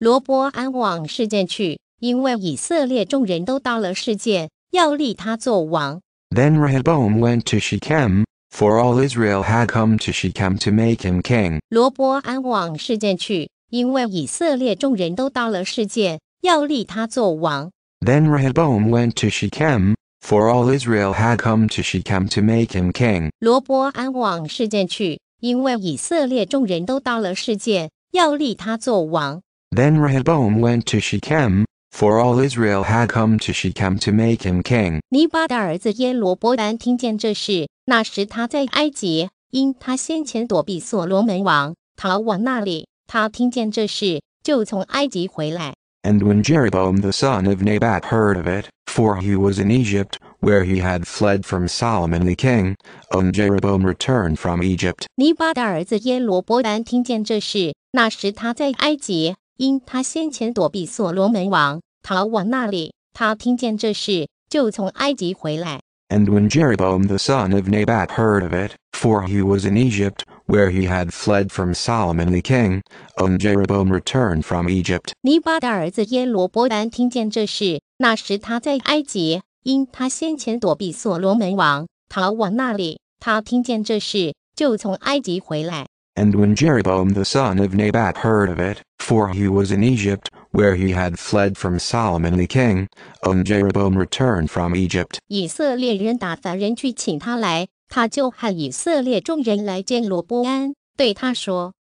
罗伯安往事件去，因为以色列众人都到了事件，要立他做王。Then Rehoboam went to Shechem, for all Israel had come to Shechem to make him king. 罗伯安往事件去，因为以色列众人都到了事件，要立他做王。Then Rehoboam went to Shechem, for all Israel had come to Shechem to make him king. 罗伯安往事件去，因为以色列众人都到了事件，要立他做王。then Rehoboam went to Shechem, for all Israel had come to Shechem to make him king. 尼巴的儿子耶罗波安听见这事，那时他在埃及，因他先前躲避所罗门王，逃往那里。他听见这事，就从埃及回来。And when Jeroboam the son of Nebat heard of it, for he was in Egypt, where he had fled from Solomon the king, and um, Jeroboam returned from Egypt. 尼巴的儿子耶罗波安听见这事，那时他在埃及，因他先前躲避所罗门王，逃往那里。他听见这事，就从埃及回来。And when Jeroboam the son of Nebat heard of it, for he was in Egypt, where he had fled from Solomon the king, and um, Jeroboam returned from Egypt. 尼巴的儿子耶罗波安听见这事，那时他在埃及，因他先前躲避所罗门王，逃往那里。他听见这事，就从埃及回来。and when Jeroboam the son of Nabat heard of it, for he was in Egypt, where he had fled from Solomon the king, on um, Jeroboam returned from Egypt.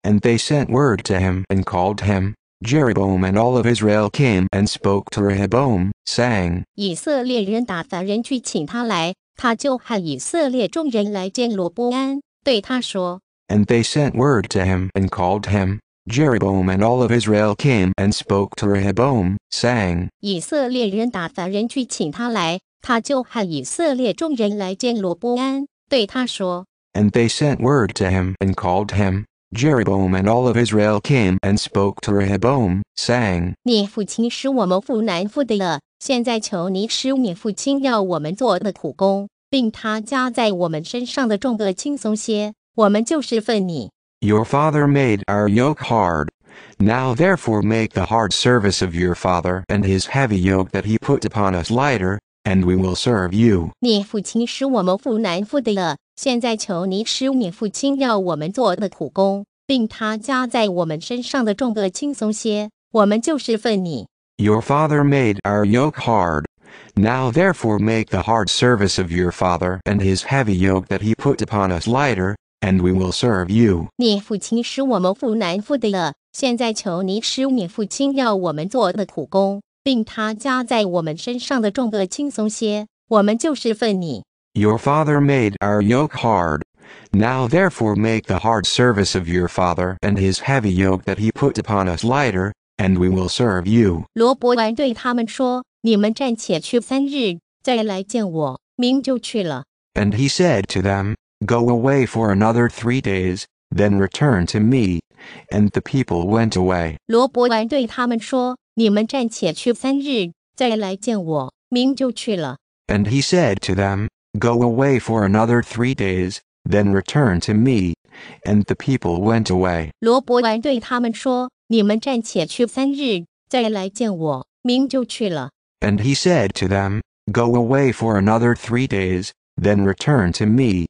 And they sent word to him and called him. Jeroboam and all of Israel came and spoke to Rehoboam, saying, 以色列人打发人去请他来，他就和以色列众人来见罗波安，对他说。and they sent word to him and called him. Jeroboam and all of Israel came and spoke to Rehoboam, saying, And they sent word to him and called him. Jeroboam and all of Israel came and spoke to Rehoboam, saying, your father made our yoke hard. Now therefore make the hard service of your father and his heavy yoke that he put upon us lighter, and we will serve you. Your father made our yoke hard. Now therefore make the hard service of your father and his heavy yoke that he put upon us lighter, and we will serve you. you。你父亲是我们父难负的了，现在求你使你父亲要我们做的苦工，并他加在我们身上的重恶轻松些，我们就是愤你。Your father made our yoke hard. Now therefore make the hard service of your father and his heavy yoke that he put upon us lighter, and we will serve you. 罗伯完对他们说：“你们暂且去三日，再来见我，明就去了。” he said to them, Go away for another three days, then return to me. And the people went away. And he said to them, Go away for another three days, then return to me. And the people went away. And he said to them, Go away for another three days, then return to me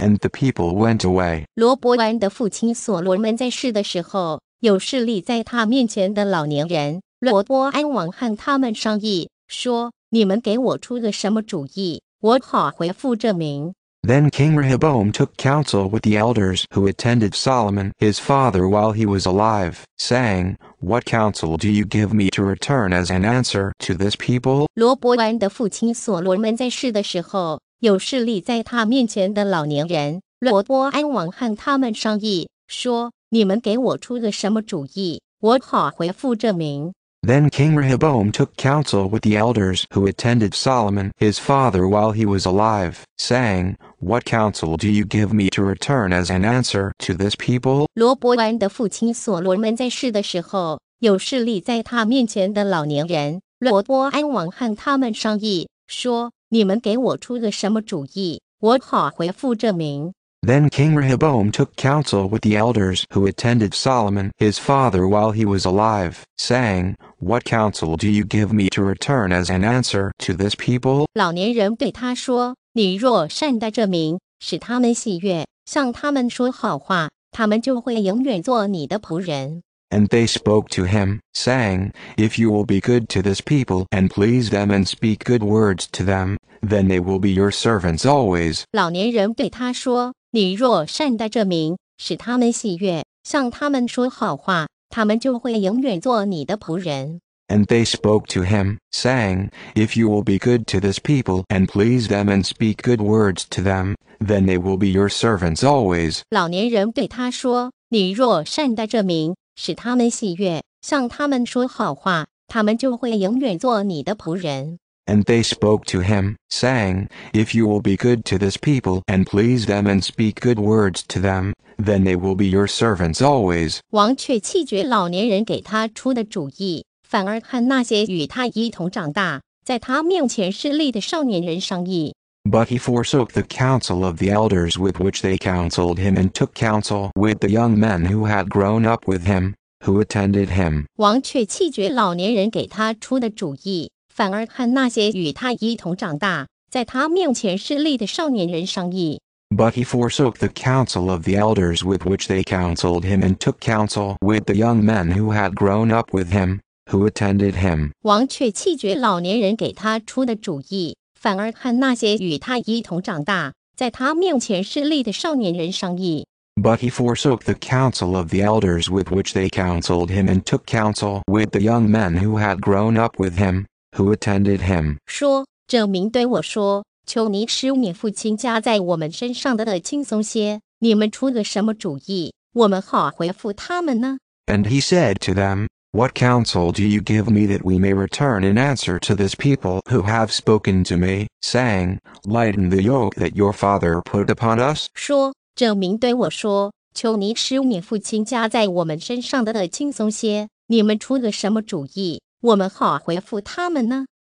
and the people went away. 罗伯安的父亲所罗门在世的时候，有势力在他面前的老年人罗伯安王和他们商议，说：“你们给我出个什么主意，我好回复这名。” Then King Rehoboam took counsel with the elders who attended Solomon his father while he was alive, saying, What counsel do you give me to return as an answer to this people? 罗伯安的父亲所罗门在世的时候，有势力在他面前的老年人罗波安王和他们商议，说：“你们给我出个什么主意，我好回复这名。” Then King Rehoboam took counsel with the elders who attended Solomon his father while he was alive, saying, What counsel do you give me to return as an answer to this people? 罗伯安的父亲所罗门在世的时候，有势力在他面前的老年人罗伯安王和他们商议，说：你们给我出个什么主意，我好回复这民。Then King Rehoboam took counsel with the elders who attended Solomon his father while he was alive, saying, What counsel do you give me to return as an answer to this people? 老年人对他说：“你若善待这民，使他们喜悦，向他们说好话，他们就会永远做你的仆人。” And they spoke to him, saying, If you will be good to this people and please them and speak good words to them, then they will be your servants always. 老年人对他说：“你若善待这民，使他们喜悦，向他们说好话，他们就会永远做你的仆人。” And they spoke to him, saying, If you will be good to this people and please them and speak good words to them, then they will be your servants always. 老年人对他说，你若善待这名。使他们喜悦，向他们说好话，他们就会永远做你的仆人。And they spoke to him, saying, If you will be good to this people and please them and speak good words to them, then they will be your servants always. 王却弃绝老年人给他出的主意，反而和那些与他一同长大、在他面前势力的少年人商议。but he forsook the counsel of the elders with which they counseled him and took counsel with the young men who had grown up with him, who attended him. 王却弃绝老年人给他出的主意，反而和那些与他一同长大、在他面前势力的少年人商议。But he forsook the counsel of the elders with which they counseled him and took counsel with the young men who had grown up with him, who attended him. 王却弃绝老年人给他出的主意，反而和那些与他一同长大、在他面前势力的少年人商议。But he forsook the counsel of the elders with which they counseled him and took counsel with the young men who had grown up with him, who attended him. And he said to them, what counsel do you give me that we may return in answer to this people who have spoken to me, saying, Lighten the yoke that your father put upon us?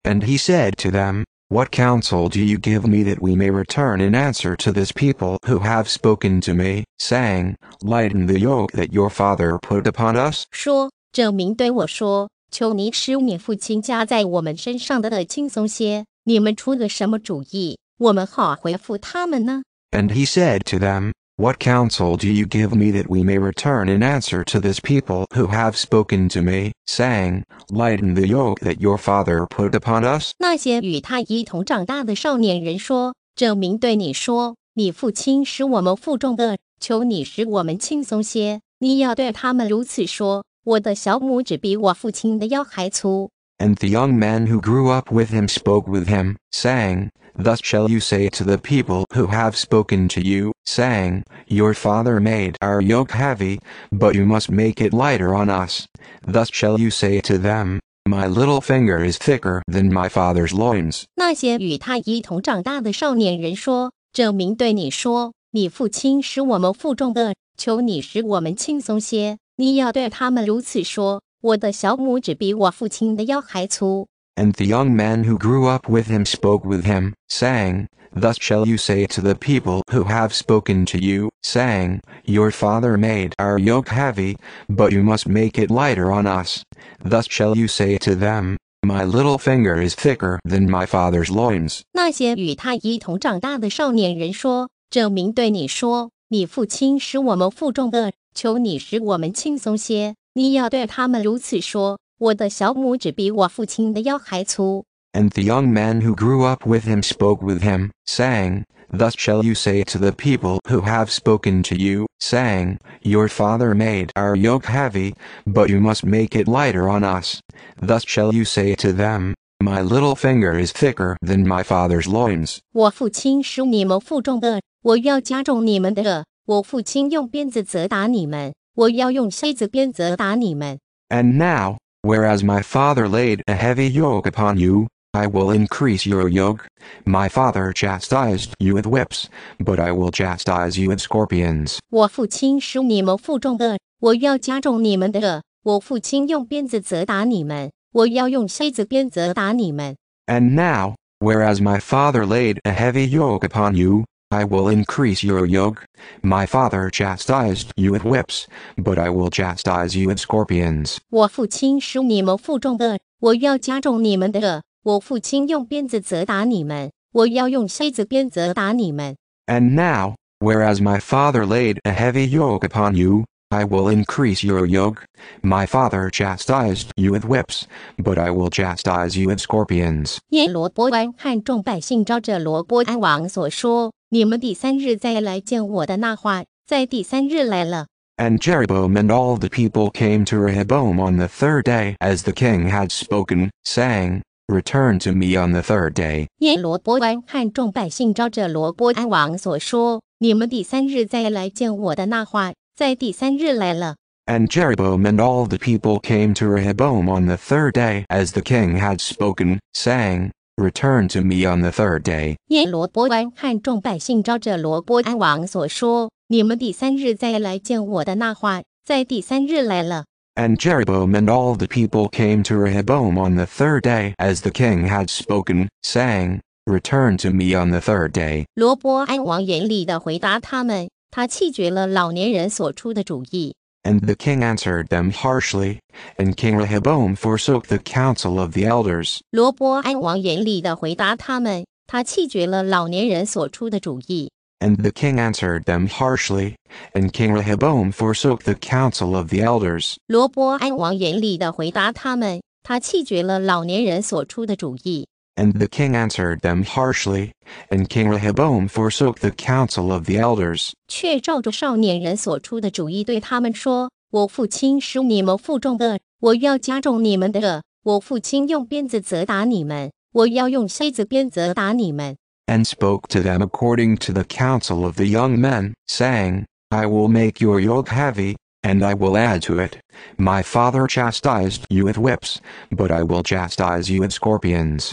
And he said to them, What counsel do you give me that we may return in answer to this people who have spoken to me, saying, Lighten the yoke that your father put upon us? 说。郑明对我说：“求你使你父亲加在我们身上的的轻松些。你们出个什么主意，我们好回复他们呢？” And he said to them, What counsel do you give me that we may return in answer to this people who have spoken to me, saying, Lighten the yoke that your father put upon us? 那些与他一同长大的少年人说：“郑明对你说，你父亲使我们负重的，求你使我们轻松些。你要对他们如此说。”我的小拇指比我父亲的腰还粗。And the young man who grew up with him spoke with him, saying, Thus shall you say to the people who have spoken to you, saying, Your father made our yoke heavy, but you must make it lighter on us. Thus shall you say to them, My little finger is thicker than my father's loins. 那些与他一同长大的少年人说：“证明对你说，你父亲使我们负重的，求你使我们轻松些。”你要对他们如此说：我的小拇指比我父亲的腰还粗。” And the young men who grew up with him spoke with him, saying, Thus shall you say to the people who have spoken to you, saying, Your father made our yoke heavy, but you must make it lighter on us. Thus shall you say to them, My little finger is thicker than my father's loins.'" 求你使我们轻松些。你要对他们如此说：我的小拇指比我父亲的腰还粗。” And the young man who grew up with him spoke with him, saying, Thus shall you say to the people who have spoken to you, saying, Your father made our yoke heavy, but you must make it lighter on us. Thus shall you say to them, My little finger is thicker than my father's loins. 我父亲使你们负重的，我要加重你们的。and now, whereas my father laid a heavy yoke upon you, I will increase your yoke. My father chastised you with whips, but I will chastise you with scorpions. And now, whereas my father laid a heavy yoke upon you, I will increase your yoke. My father chastised you with whips, but I will chastise you with scorpions. 我父亲使你们负重的，我要加重你们的恶。我父亲用鞭子责打你们，我要用筛子鞭责打你们。And now, whereas my father laid a heavy yoke upon you, I will increase your yoke. My father chastised you with whips, but I will chastise you with scorpions. 耶罗波安看众百姓照着罗波安王所说，你们第三日再来见我的那话，在第三日来了。And Jeroboam and all came Rehoboam day, as had saying, day. on king spoken, Return on third third the people the the me the to to 耶罗波安汉众百姓照着罗波安王所说，你们第三日再来见我的那话，在第三日来了。And Jeroboam and all the people came to Rehoboam on the third day, as the king had spoken, saying, Return to me on the third day. And Jeroboam and all the people came to Rehoboam on the third day, as the king had spoken, saying, "Return to me on the third day." 罗波安王严厉地回答他们，他弃绝了老年人所出的主意。and the king answered them harshly, and King Rehoboam forsook the counsel of the elders. 罗波安王严厉地回答他们，他弃绝了老年人所出的主意。And the king answered them harshly, and King Rehoboam forsook the counsel of the elders. 罗波安王严厉地回答他们，他弃绝了老年人所出的主意。and the king answered them harshly, and King Rehoboam forsook the counsel of the elders. And spoke to them according to the counsel of the young men, saying, I will make your yoke heavy, and I will add to it, My father chastised you with whips, but I will chastise you with scorpions.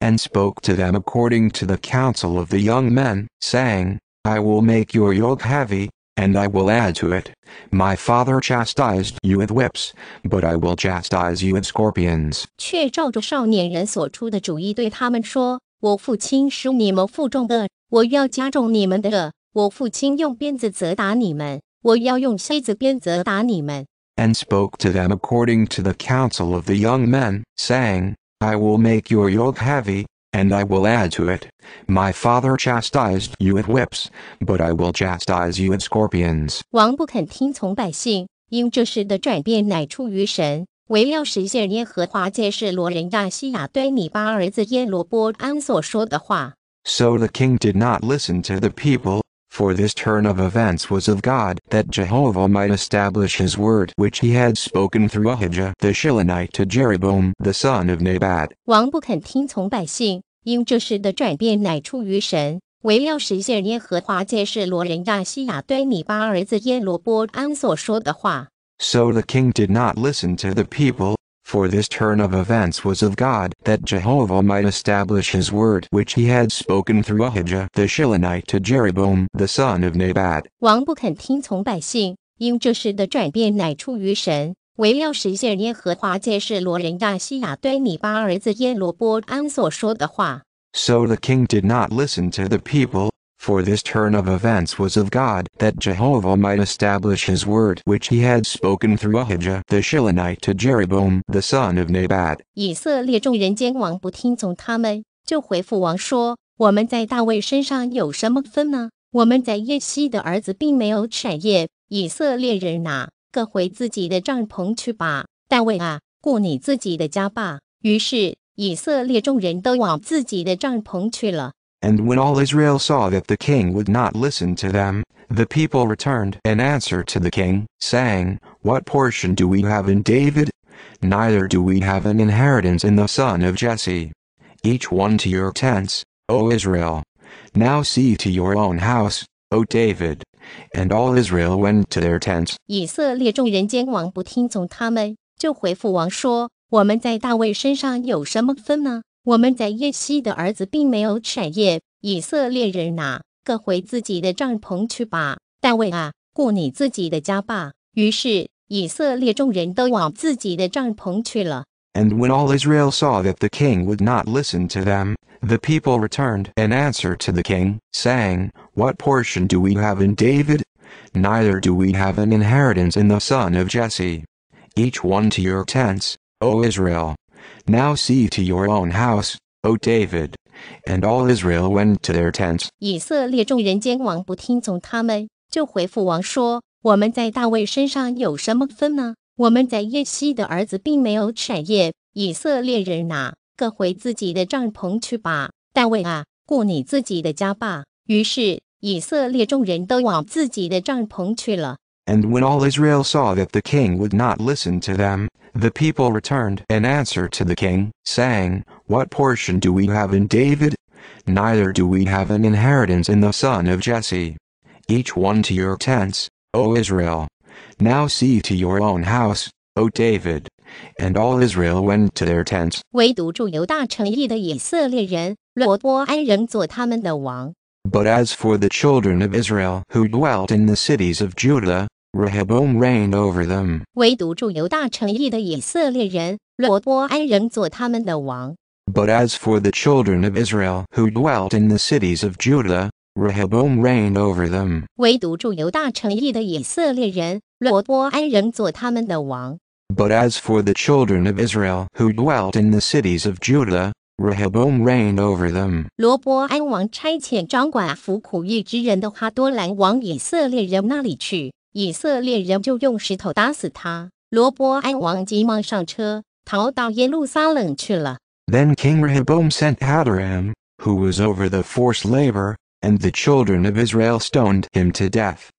And spoke to them according to the counsel of the young men, saying, I will make your yoke heavy and I will add to it, My father chastised you with whips, but I will chastise you with scorpions. And spoke to them according to the counsel of the young men, saying, I will make your yoke heavy and I will add to it, My father chastised you with whips, but I will chastise you with scorpions. 王不肯听从百姓，因这事的转变乃出于神，为要实现耶和华借示罗人亚西亚对你巴儿子耶罗波安所说的话。So the king did not listen to the people for this turn of events was of God, that Jehovah might establish his word which he had spoken through Ahijah the Shilonite to Jeroboam the son of so the king did not listen to the people, for this turn of events was of God, that Jehovah might establish his word which he had spoken through Ahijah the Shilonite to Jeroboam the son of So the king did not listen to the people, For this turn of events was of God that Jehovah might establish His word, which He had spoken through Ahijah the Shilonite to Jeroboam the son of Nebat. 以色列众人见王不听从他们，就回复王说：“我们在大卫身上有什么分呢？我们在耶西的儿子并没有产业。以色列人，哪各回自己的帐篷去吧！大卫啊，顾你自己的家吧！”于是以色列众人都往自己的帐篷去了。And when all Israel saw that the king would not listen to them, the people returned an answer to the king, saying, What portion do we have in David? Neither do we have an inheritance in the son of Jesse. Each one to your tents, O Israel. Now see to your own house, O David. And all Israel went to their tents. 以色列众人间王不听从他们，就回复王说：“我们在大卫身上有什么分呢？”我们在耶西的儿子并没有产业。以色列人呐、啊，各回自己的帐篷去吧。大卫啊，顾你自己的家吧。于是以色列众人都往自己的帐篷去了。And when all Israel saw that the king would not listen to them, the people returned an answer to the king, saying, What portion do we have in David? Neither do we have an inheritance in the son of Jesse. Each one to your tents, O Israel. Now see to your own house, O David, and all Israel went to their tents. 以色列众人见王不听从他们，就回复王说：“我们在大卫身上有什么分呢？我们在耶西的儿子并没有产业。以色列人，哪各回自己的帐篷去吧，大卫啊，顾你自己的家吧。”于是以色列众人都往自己的帐篷去了。And when all Israel saw that the king would not listen to them, the people returned an answer to the king, saying, What portion do we have in David? Neither do we have an inheritance in the son of Jesse. Each one to your tents, O Israel. Now see to your own house, O David. And all Israel went to their tents. 唯独住犹大城邑的以色列人，罗波安仍做他们的王。But as for the children of Israel who dwelt in the cities of Judah, Rehoboam reigned over them. 唯独驻犹大城邑的以色列人，罗波安仍做他们的王。But as for the children of Israel who dwelt in the cities of Judah, Rehoboam reigned over them. 唯独驻犹大城邑的以色列人，罗波安仍做他们的王。But as for the children of Israel who dwelt in the cities of Judah, Rehoboam reigned over them. 罗伯安王差遣掌管服苦役之人的哈多兰往以色列人那里去。以色列人就用石头打死他。罗伯安王急忙上车，逃到耶路撒冷去了。Then King Rehoboam sent Adoram, who was over the forced labor, and the children of Israel stoned him to death.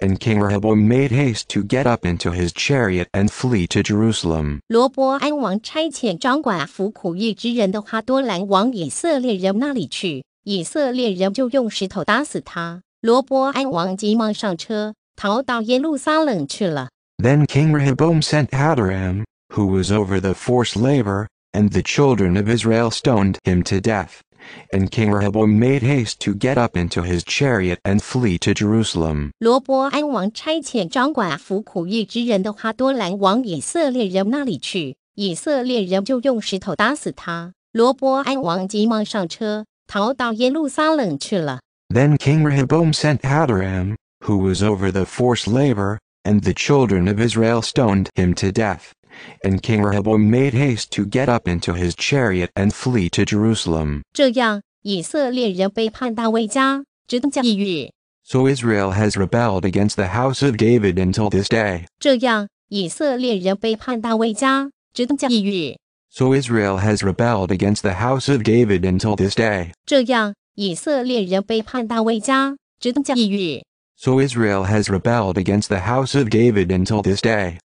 And King Rehoboam made haste to get up into his chariot and flee to Jerusalem. 罗伯安王差遣掌管服苦役之人的哈多兰往以色列人那里去，以色列人就用石头打死他。罗伯安王急忙上车，逃到耶路撒冷去了。Then King Rehoboam sent Hadoram, who was over the forced labor, and the children of Israel stoned him to death. And King Rehoboam made haste to get up into his chariot and flee to Jerusalem. 罗伯安王差遣掌管服苦役之人的哈多兰往以色列人那里去，以色列人就用石头打死他。罗伯安王急忙上车，逃到耶路撒冷去了。Then King Rehoboam sent Hadoram, who was over the forced labor, and the children of Israel stoned him to death. And King Rehoboam made haste to get up into his chariot and flee to Jerusalem. So Israel has rebelled against the house of David until this day. So Israel has rebelled against the house of David until this day. 这样，以色列人背叛大卫家，直到抑郁。so Israel has rebelled against the house of David until this day.